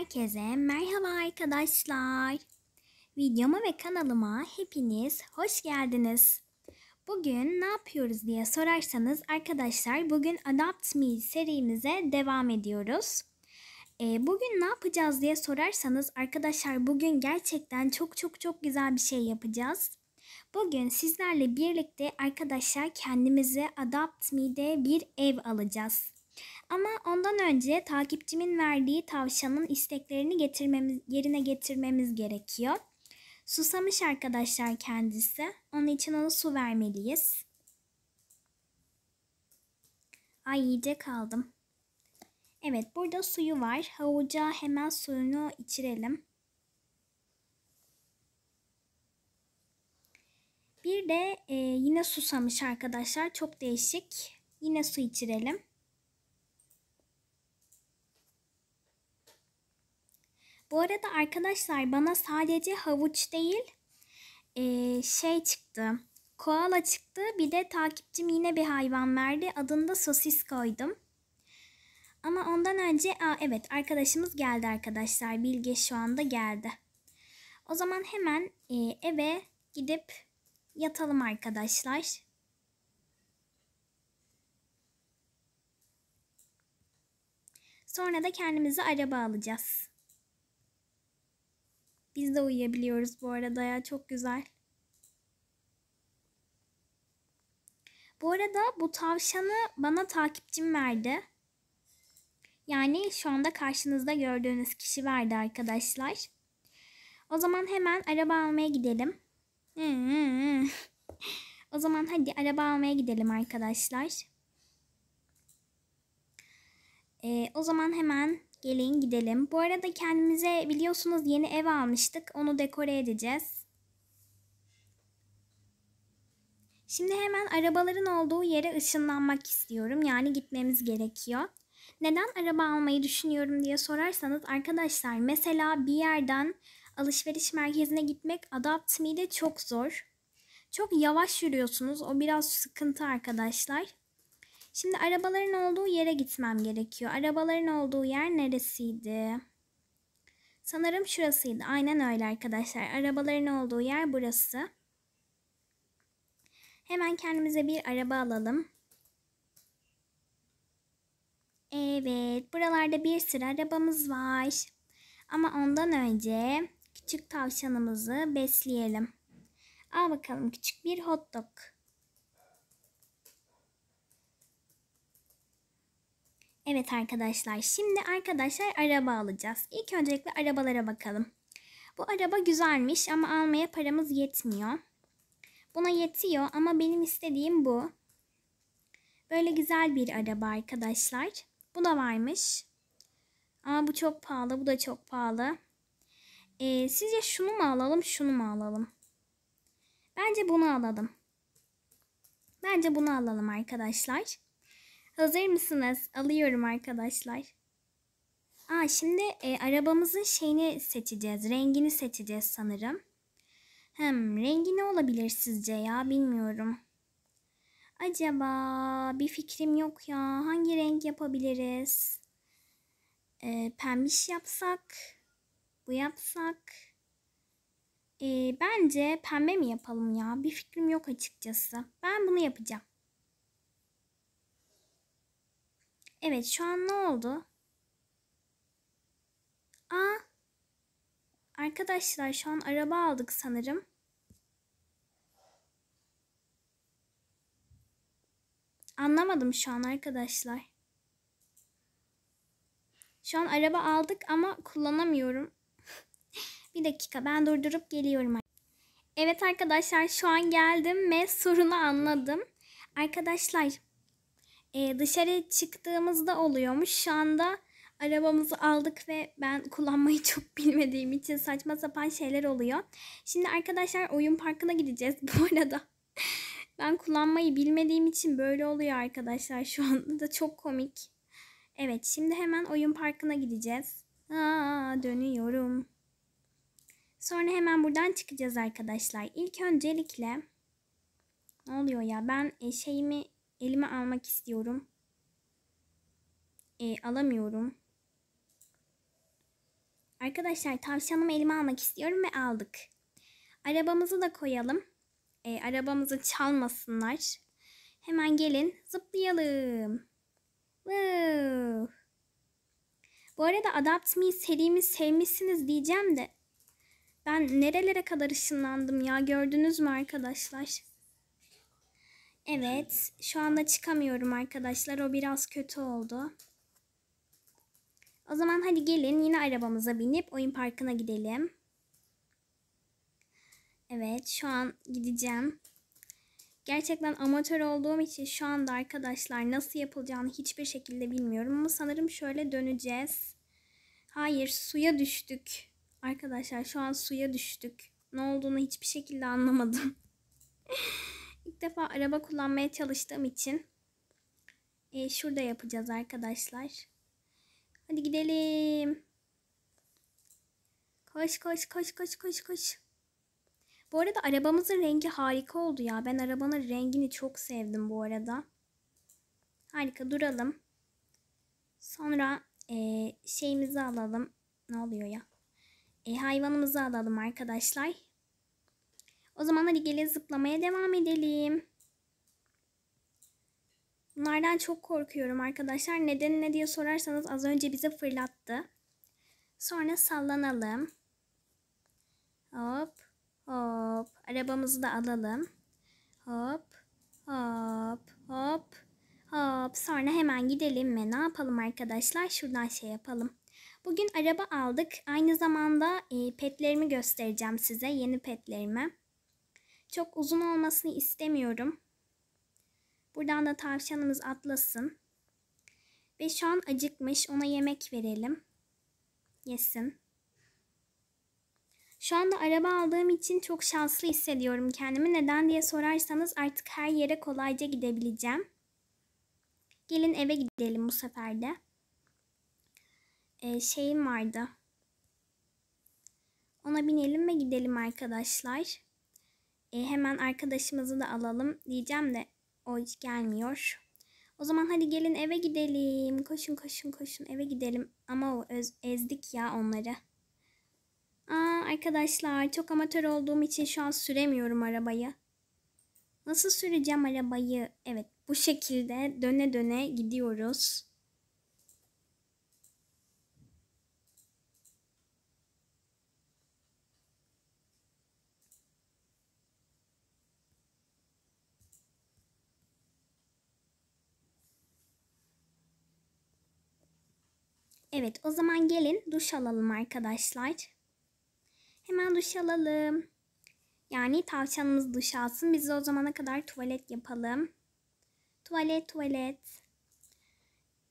Herkese merhaba arkadaşlar. Videoma ve kanalıma hepiniz hoş geldiniz. Bugün ne yapıyoruz diye sorarsanız arkadaşlar bugün Adapt Me serimize devam ediyoruz. E, bugün ne yapacağız diye sorarsanız arkadaşlar bugün gerçekten çok çok çok güzel bir şey yapacağız. Bugün sizlerle birlikte arkadaşlar kendimize Adapt Me'de bir ev alacağız. Ama ondan önce takipçimin verdiği tavşanın isteklerini getirmemiz, yerine getirmemiz gerekiyor. Susamış arkadaşlar kendisi. Onun için ona su vermeliyiz. Ay iyice kaldım. Evet burada suyu var. Havuca hemen suyunu içirelim. Bir de e, yine susamış arkadaşlar. Çok değişik. Yine su içirelim. Bu arada arkadaşlar bana sadece havuç değil e, şey çıktı. Koala çıktı. Bir de takipçim yine bir hayvan verdi. adında sosis koydum. Ama ondan önce aa, evet arkadaşımız geldi arkadaşlar. Bilge şu anda geldi. O zaman hemen e, eve gidip yatalım arkadaşlar. Sonra da kendimize araba alacağız. Biz de uyuyabiliyoruz bu arada ya. Çok güzel. Bu arada bu tavşanı bana takipçim verdi. Yani şu anda karşınızda gördüğünüz kişi verdi arkadaşlar. O zaman hemen araba almaya gidelim. o zaman hadi araba almaya gidelim arkadaşlar. Ee, o zaman hemen Gelin gidelim. Bu arada kendimize biliyorsunuz yeni ev almıştık. Onu dekore edeceğiz. Şimdi hemen arabaların olduğu yere ışınlanmak istiyorum. Yani gitmemiz gerekiyor. Neden araba almayı düşünüyorum diye sorarsanız arkadaşlar mesela bir yerden alışveriş merkezine gitmek Adapt de çok zor. Çok yavaş yürüyorsunuz. O biraz sıkıntı arkadaşlar. Şimdi arabaların olduğu yere gitmem gerekiyor. Arabaların olduğu yer neresiydi? Sanırım şurasıydı. Aynen öyle arkadaşlar. Arabaların olduğu yer burası. Hemen kendimize bir araba alalım. Evet, buralarda bir sıra arabamız var. Ama ondan önce küçük tavşanımızı besleyelim. Al bakalım küçük bir hot dog. Evet arkadaşlar şimdi arkadaşlar araba alacağız. İlk öncelikle arabalara bakalım. Bu araba güzelmiş ama almaya paramız yetmiyor. Buna yetiyor ama benim istediğim bu. Böyle güzel bir araba arkadaşlar. Bu da varmış. Aa bu çok pahalı bu da çok pahalı. Ee, sizce şunu mu alalım şunu mu alalım? Bence bunu alalım. Bence bunu alalım arkadaşlar. Hazır mısınız? Alıyorum arkadaşlar. Aa, şimdi e, arabamızın şeyini seçeceğiz. Rengini seçeceğiz sanırım. Hem rengi ne olabilir sizce ya bilmiyorum. Acaba bir fikrim yok ya. Hangi renk yapabiliriz? E, pembiş yapsak? Bu yapsak? E, bence pembe mi yapalım ya? Bir fikrim yok açıkçası. Ben bunu yapacağım. Evet şu an ne oldu? Aa. Arkadaşlar şu an araba aldık sanırım. Anlamadım şu an arkadaşlar. Şu an araba aldık ama kullanamıyorum. bir dakika ben durdurup geliyorum. Evet arkadaşlar şu an geldim ve sorunu anladım. Arkadaşlar e, dışarı çıktığımızda oluyormuş. Şu anda arabamızı aldık ve ben kullanmayı çok bilmediğim için saçma sapan şeyler oluyor. Şimdi arkadaşlar oyun parkına gideceğiz bu arada. ben kullanmayı bilmediğim için böyle oluyor arkadaşlar şu anda da çok komik. Evet şimdi hemen oyun parkına gideceğiz. Aa, dönüyorum. Sonra hemen buradan çıkacağız arkadaşlar. İlk öncelikle ne oluyor ya ben e, şeyimi Elime almak istiyorum. E, alamıyorum. Arkadaşlar tavşanımı elime almak istiyorum ve aldık. Arabamızı da koyalım. E, arabamızı çalmasınlar. Hemen gelin zıplayalım. Woo. Bu arada Adapt Me serimi sevmişsiniz diyeceğim de ben nerelere kadar ışınlandım ya gördünüz mü arkadaşlar? Evet. Şu anda çıkamıyorum arkadaşlar. O biraz kötü oldu. O zaman hadi gelin yine arabamıza binip oyun parkına gidelim. Evet şu an gideceğim. Gerçekten amatör olduğum için şu anda arkadaşlar nasıl yapılacağını hiçbir şekilde bilmiyorum. Ama sanırım şöyle döneceğiz. Hayır suya düştük. Arkadaşlar şu an suya düştük. Ne olduğunu hiçbir şekilde anlamadım. İlk defa araba kullanmaya çalıştığım için e, şurada yapacağız arkadaşlar. Hadi gidelim. Koş koş koş koş koş koş. Bu arada arabamızın rengi harika oldu ya. Ben arabanın rengini çok sevdim bu arada. Harika duralım. Sonra e, şeyimizi alalım. Ne oluyor ya? E, hayvanımızı alalım arkadaşlar. O zaman hadi gelin zıplamaya devam edelim. Bunlardan çok korkuyorum arkadaşlar. Neden ne diye sorarsanız az önce bize fırlattı. Sonra sallanalım. Hop hop. Arabamızı da alalım. Hop hop hop hop. Sonra hemen gidelim ve ne yapalım arkadaşlar? Şuradan şey yapalım. Bugün araba aldık. Aynı zamanda e, petlerimi göstereceğim size. Yeni petlerimi. Çok uzun olmasını istemiyorum. Buradan da tavşanımız atlasın. Ve şu an acıkmış. Ona yemek verelim. Yesin. Şu anda araba aldığım için çok şanslı hissediyorum kendimi. Neden diye sorarsanız artık her yere kolayca gidebileceğim. Gelin eve gidelim bu sefer de. Ee, şeyim vardı. Ona binelim ve gidelim arkadaşlar. E, hemen arkadaşımızı da alalım diyeceğim de o hiç gelmiyor. O zaman hadi gelin eve gidelim. Koşun koşun koşun eve gidelim. Ama o öz, ezdik ya onları. Aa arkadaşlar çok amatör olduğum için şu an süremiyorum arabayı. Nasıl süreceğim arabayı? Evet bu şekilde döne döne gidiyoruz. Evet o zaman gelin duş alalım arkadaşlar. Hemen duş alalım. Yani tavşanımız duş alsın. Biz de o zamana kadar tuvalet yapalım. Tuvalet tuvalet.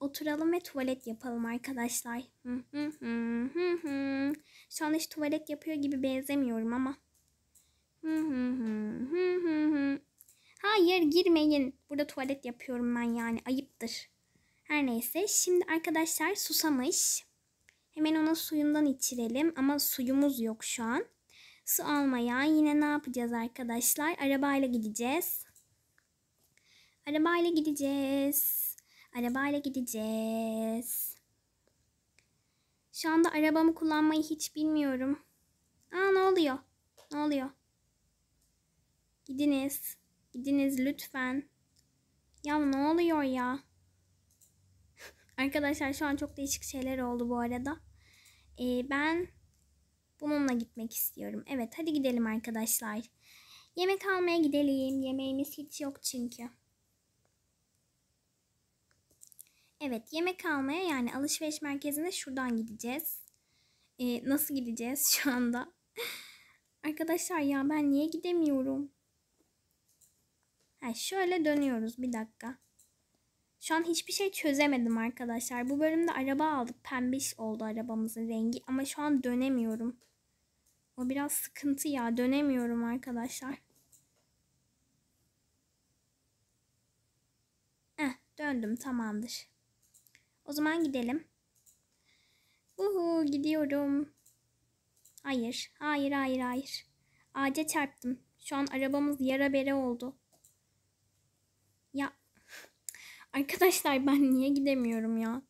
Oturalım ve tuvalet yapalım arkadaşlar. Şu an hiç tuvalet yapıyor gibi benzemiyorum ama. Hayır girmeyin. Burada tuvalet yapıyorum ben yani. Ayıptır. Her neyse şimdi arkadaşlar susamış. Hemen ona suyundan içirelim ama suyumuz yok şu an. Su almaya yine ne yapacağız arkadaşlar? Arabayla gideceğiz. Arabayla gideceğiz. Arabayla gideceğiz. Şu anda arabamı kullanmayı hiç bilmiyorum. Aa ne oluyor? Ne oluyor? Gidiniz. Gidiniz lütfen. Ya ne oluyor ya? Arkadaşlar şu an çok değişik şeyler oldu bu arada. Ee, ben bununla gitmek istiyorum. Evet hadi gidelim arkadaşlar. Yemek almaya gidelim. Yemeğimiz hiç yok çünkü. Evet yemek almaya yani alışveriş merkezine şuradan gideceğiz. Ee, nasıl gideceğiz şu anda? Arkadaşlar ya ben niye gidemiyorum? Ha, şöyle dönüyoruz bir dakika. Şu an hiçbir şey çözemedim arkadaşlar. Bu bölümde araba aldık. Pembiş oldu arabamızın rengi ama şu an dönemiyorum. O biraz sıkıntı ya. Dönemiyorum arkadaşlar. Eh döndüm tamamdır. O zaman gidelim. Uhu gidiyorum. Hayır hayır hayır hayır. Ağaca çarptım. Şu an arabamız yara bere oldu. Arkadaşlar ben niye gidemiyorum ya?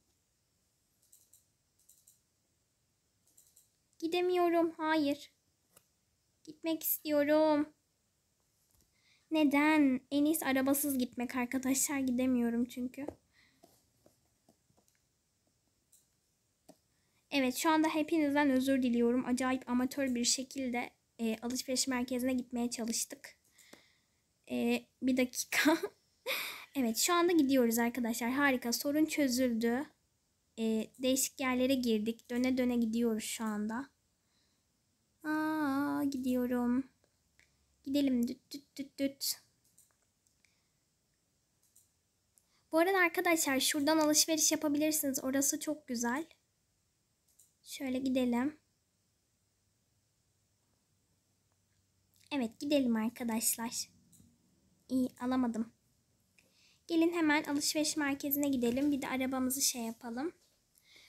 Gidemiyorum. Hayır. Gitmek istiyorum. Neden? En iyisi arabasız gitmek arkadaşlar. Gidemiyorum çünkü. Evet şu anda hepinizden özür diliyorum. Acayip amatör bir şekilde e, alışveriş merkezine gitmeye çalıştık. E, bir dakika. Evet şu anda gidiyoruz arkadaşlar. Harika sorun çözüldü. Ee, değişik yerlere girdik. Döne döne gidiyoruz şu anda. Aa, gidiyorum. Gidelim düt düt düt düt. Bu arada arkadaşlar şuradan alışveriş yapabilirsiniz. Orası çok güzel. Şöyle gidelim. Evet gidelim arkadaşlar. İyi alamadım. Gelin hemen alışveriş merkezine gidelim. Bir de arabamızı şey yapalım.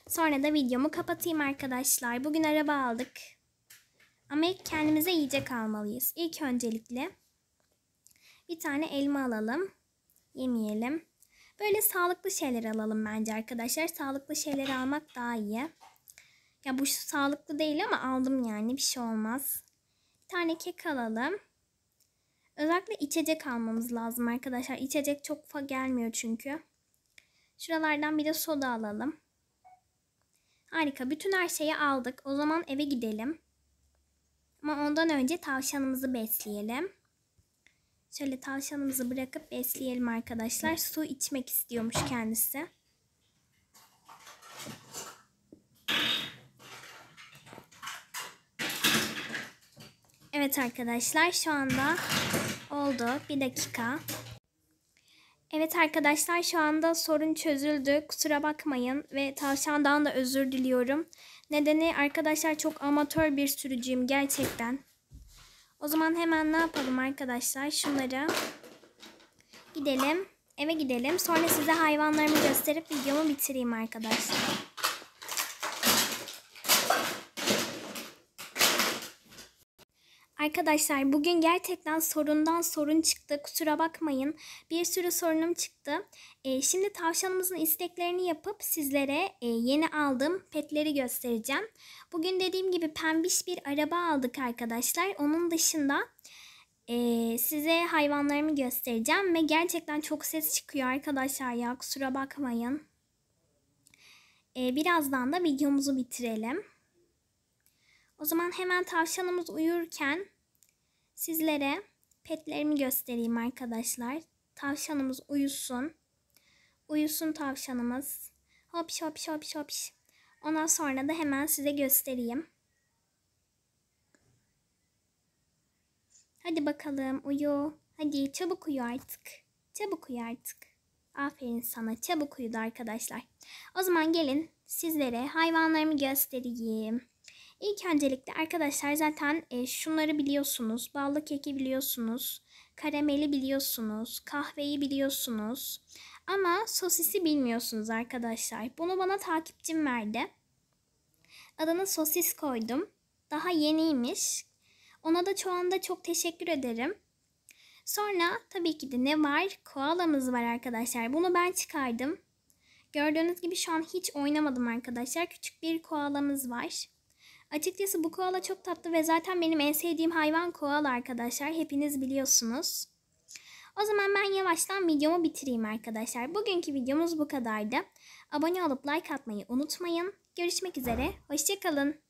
Sonra da videomu kapatayım arkadaşlar. Bugün araba aldık. Ama ilk kendimize yiyecek almalıyız. İlk öncelikle bir tane elma alalım. Yemeyelim. Böyle sağlıklı şeyler alalım bence arkadaşlar. Sağlıklı şeyler almak daha iyi. Ya bu sağlıklı değil ama aldım yani bir şey olmaz. Bir tane kek alalım. Özellikle içecek almamız lazım arkadaşlar. İçecek çok fa gelmiyor çünkü. Şuralardan bir de soda alalım. Harika. Bütün her şeyi aldık. O zaman eve gidelim. Ama ondan önce tavşanımızı besleyelim. Şöyle tavşanımızı bırakıp besleyelim arkadaşlar. Su içmek istiyormuş kendisi. Evet arkadaşlar şu anda oldu. Bir dakika. Evet arkadaşlar şu anda sorun çözüldü. Kusura bakmayın ve tavşandan da özür diliyorum. Nedeni arkadaşlar çok amatör bir sürücüyüm gerçekten. O zaman hemen ne yapalım arkadaşlar? Şunları gidelim. Eve gidelim. Sonra size hayvanlarımı gösterip videomu bitireyim arkadaşlar. Arkadaşlar bugün gerçekten sorundan sorun çıktı. Kusura bakmayın. Bir sürü sorunum çıktı. Ee, şimdi tavşanımızın isteklerini yapıp sizlere e, yeni aldığım petleri göstereceğim. Bugün dediğim gibi pembiş bir araba aldık arkadaşlar. Onun dışında e, size hayvanlarımı göstereceğim. Ve gerçekten çok ses çıkıyor arkadaşlar ya. Kusura bakmayın. E, birazdan da videomuzu bitirelim. O zaman hemen tavşanımız uyurken Sizlere petlerimi göstereyim arkadaşlar. Tavşanımız uyusun. Uyusun tavşanımız. hop hop hop hop Ondan sonra da hemen size göstereyim. Hadi bakalım uyu. Hadi çabuk uyu artık. Çabuk uyu artık. Aferin sana çabuk uyudu arkadaşlar. O zaman gelin sizlere hayvanlarımı göstereyim. İlk öncelikle arkadaşlar zaten e, şunları biliyorsunuz. Ballı keki biliyorsunuz. Karameli biliyorsunuz. Kahveyi biliyorsunuz. Ama sosisi bilmiyorsunuz arkadaşlar. Bunu bana takipçim verdi. Adını sosis koydum. Daha yeniymiş. Ona da şu anda çok teşekkür ederim. Sonra tabii ki de ne var? Koalamız var arkadaşlar. Bunu ben çıkardım. Gördüğünüz gibi şu an hiç oynamadım arkadaşlar. Küçük bir koalamız var. Açıkçası bu koala çok tatlı ve zaten benim en sevdiğim hayvan koala arkadaşlar. Hepiniz biliyorsunuz. O zaman ben yavaştan videomu bitireyim arkadaşlar. Bugünkü videomuz bu kadardı. Abone olup like atmayı unutmayın. Görüşmek üzere. Hoşçakalın.